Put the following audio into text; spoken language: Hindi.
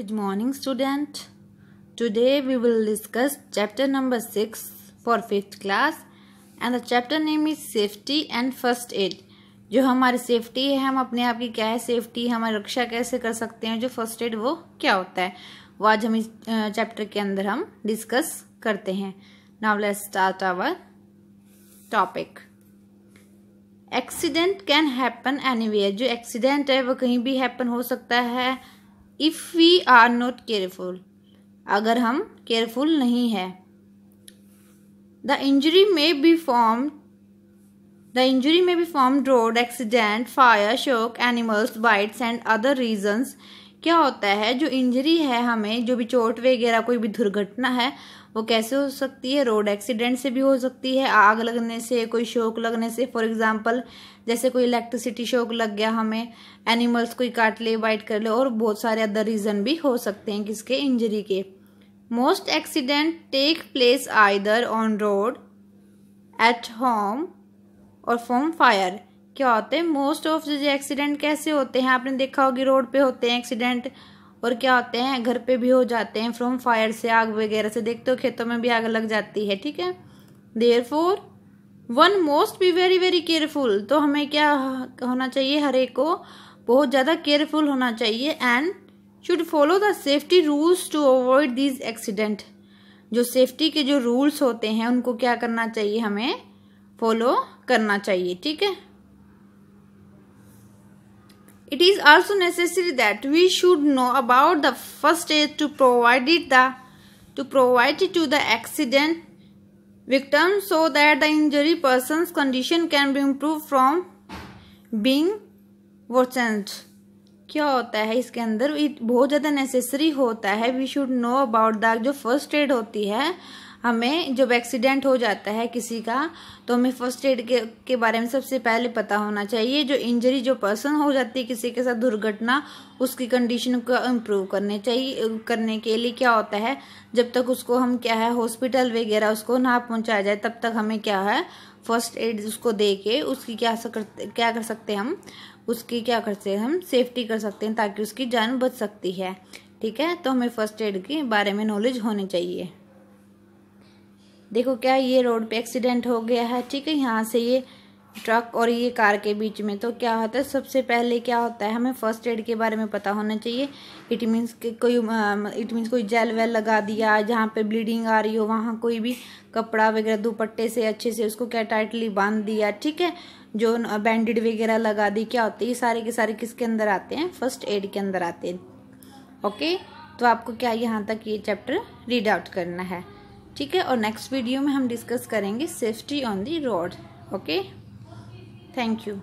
Good morning student today we will discuss chapter number six for fifth class and the chapter name is safety and first aid जो हमारी सेफ्टी है हम अपने आप की क्या है सेफ्टी हमारी रक्षा कैसे कर सकते हैं जो फर्स्ट एड वो क्या होता है वो आज हम इस चैप्टर के अंदर हम डिस्कस करते हैं now let's start our topic accident can happen anywhere जो एक्सीडेंट है वो कहीं भी हैपन हो सकता है if we are not careful अगर हम केयरफुल नहीं है the injury may be form the injury may be form road accident fire shock animals bites and other reasons क्या होता है जो इंजरी है हमें जो भी चोट वगैरह कोई भी दुर्घटना है वो कैसे हो सकती है रोड एक्सीडेंट से भी हो सकती है आग लगने से कोई शौक लगने से फॉर एग्जांपल जैसे कोई इलेक्ट्रिसिटी शौक लग गया हमें एनिमल्स कोई काट ले वाइट कर ले और बहुत सारे अदर रीज़न भी हो सकते हैं किसके इंजरी के most accident take place either on road at home और फ्रॉम फायर क्या होते हैं मोस्ट ऑफ जो एक्सीडेंट कैसे होते हैं आपने देखा होगी रोड पे होते हैं एक्सीडेंट और क्या होते हैं घर पे भी हो जाते हैं फ्रॉम फायर से आग वगैरह से देखते हो खेतों में भी आग लग जाती है ठीक है therefore one must be very very careful तो हमें क्या होना चाहिए हर एक को बहुत ज़्यादा केयरफुल होना चाहिए and should follow the safety rules to avoid these accident जो सेफ्टी के जो रूल्स होते हैं उनको क्या करना चाहिए हमें फॉलो करना चाहिए ठीक है It is also necessary that we should know about the first aid to provide it the to provide it to the accident victim so that the injury person's condition can be improved from being worsened. क्या होता है इसके अंदर बहुत ज़्यादा नेसेसरी होता है we should know about the जो फर्स्ट एड होती है हमें जब एक्सीडेंट हो जाता है किसी का तो हमें फर्स्ट एड के के बारे में सबसे पहले पता होना चाहिए जो इंजरी जो पर्सन हो जाती है किसी के साथ दुर्घटना उसकी कंडीशन को इम्प्रूव करने चाहिए करने के लिए क्या होता है जब तक उसको हम क्या है हॉस्पिटल वगैरह उसको ना पहुँचाया जाए तब तक हमें क्या है फर्स्ट एड उसको दे के उसकी क्या सकर, क्या कर सकते हैं हम उसकी क्या कर सकते हम सेफ्टी कर सकते हैं ताकि उसकी जान बच सकती है ठीक है तो हमें फर्स्ट एड के बारे में नॉलेज होनी चाहिए देखो क्या ये रोड पे एक्सीडेंट हो गया है ठीक है यहाँ से ये ट्रक और ये कार के बीच में तो क्या होता है सबसे पहले क्या होता है हमें फर्स्ट एड के बारे में पता होना चाहिए इट मीन्स के कोई इट मीन्स कोई जेल वेल लगा दिया जहाँ पे ब्लीडिंग आ रही हो वहाँ कोई भी कपड़ा वगैरह दुपट्टे से अच्छे से उसको क्या टाइटली बांध दिया ठीक है जो बैंडेड वगैरह लगा दी क्या होती है ये सारे के सारे किसके अंदर आते हैं फर्स्ट एड के अंदर आते हैं ओके तो आपको क्या यहाँ तक ये चैप्टर रीड आउट करना है ठीक है और नेक्स्ट वीडियो में हम डिस्कस करेंगे safety on the road okay thank you